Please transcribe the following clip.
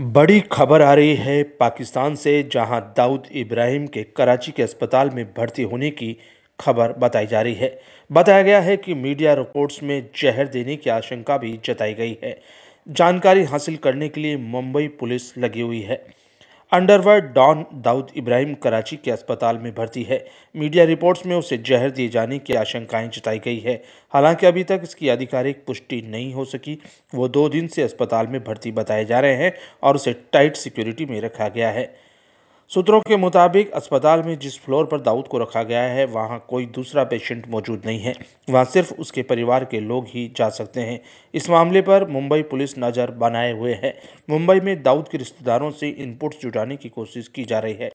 बड़ी खबर आ रही है पाकिस्तान से जहां दाऊद इब्राहिम के कराची के अस्पताल में भर्ती होने की खबर बताई जा रही है बताया गया है कि मीडिया रिपोर्ट्स में जहर देने की आशंका भी जताई गई है जानकारी हासिल करने के लिए मुंबई पुलिस लगी हुई है अंडरवर्ल्ड डॉन दाऊद इब्राहिम कराची के अस्पताल में भर्ती है मीडिया रिपोर्ट्स में उसे जहर दिए जाने की आशंकाएं जताई गई है हालांकि अभी तक इसकी आधिकारिक पुष्टि नहीं हो सकी वो दो दिन से अस्पताल में भर्ती बताए जा रहे हैं और उसे टाइट सिक्योरिटी में रखा गया है सूत्रों के मुताबिक अस्पताल में जिस फ्लोर पर दाऊद को रखा गया है वहां कोई दूसरा पेशेंट मौजूद नहीं है वहां सिर्फ उसके परिवार के लोग ही जा सकते हैं इस मामले पर मुंबई पुलिस नज़र बनाए हुए है मुंबई में दाऊद के रिश्तेदारों से इनपुट्स जुटाने की कोशिश की जा रही है